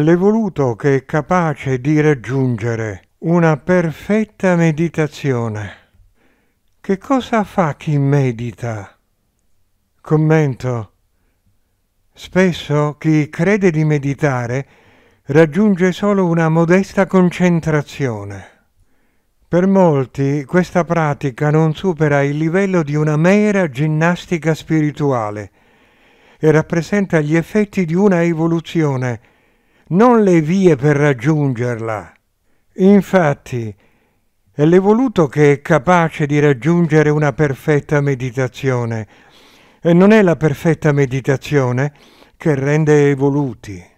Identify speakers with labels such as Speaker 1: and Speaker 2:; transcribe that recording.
Speaker 1: l'evoluto che è capace di raggiungere una perfetta meditazione. Che cosa fa chi medita? Commento. Spesso chi crede di meditare raggiunge solo una modesta concentrazione. Per molti questa pratica non supera il livello di una mera ginnastica spirituale e rappresenta gli effetti di una evoluzione non le vie per raggiungerla. Infatti, è l'evoluto che è capace di raggiungere una perfetta meditazione, e non è la perfetta meditazione che rende evoluti.